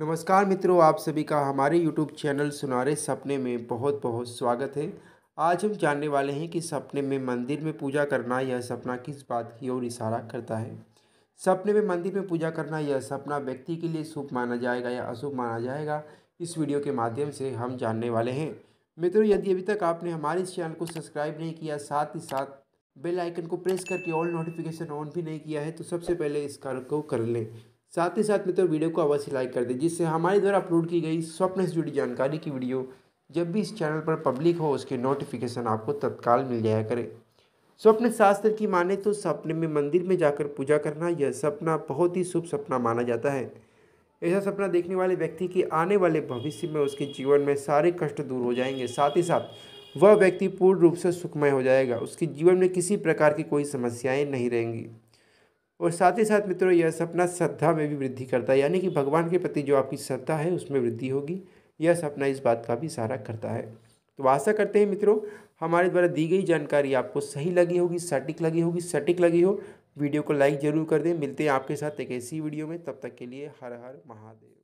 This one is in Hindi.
नमस्कार मित्रों आप सभी का हमारे YouTube चैनल सुनारे सपने में बहुत बहुत स्वागत है आज हम जानने वाले हैं कि सपने में मंदिर में पूजा करना यह सपना किस बात की ओर इशारा करता है सपने में मंदिर में पूजा करना यह सपना व्यक्ति के लिए शुभ माना जाएगा या अशुभ माना जाएगा इस वीडियो के माध्यम से हम जानने वाले हैं मित्रों यदि अभी तक आपने हमारे इस चैनल को सब्सक्राइब नहीं किया साथ ही साथ बेल आइकन को प्रेस करके ऑल नोटिफिकेशन ऑन भी नहीं किया है तो सबसे पहले इस कार्य को कर लें साथ ही साथ मित्रों वीडियो को अवश्य लाइक कर दें जिससे हमारे द्वारा अपलोड की गई स्वप्न से जुड़ी जानकारी की वीडियो जब भी इस चैनल पर पब्लिक हो उसके नोटिफिकेशन आपको तत्काल मिल जाया करें स्वप्न शास्त्र की माने तो सपने में मंदिर में जाकर पूजा करना यह सपना बहुत ही शुभ सपना माना जाता है ऐसा सपना देखने वाले व्यक्ति के आने वाले भविष्य में उसके जीवन में सारे कष्ट दूर हो जाएंगे साथ ही साथ वह व्यक्ति पूर्ण रूप से सुखमय हो जाएगा उसके जीवन में किसी प्रकार की कोई समस्याएं नहीं रहेंगी और साथ ही साथ मित्रों यह सपना श्रद्धा में भी वृद्धि करता है यानी कि भगवान के प्रति जो आपकी श्रद्धा है उसमें वृद्धि होगी यह सपना इस बात का भी इशारा करता है तो आशा करते हैं मित्रों हमारे द्वारा दी गई जानकारी आपको सही लगी होगी सटीक लगी होगी सटीक लगी हो वीडियो को लाइक ज़रूर कर दें मिलते हैं आपके साथ एक ऐसी वीडियो में तब तक के लिए हर हर महादेव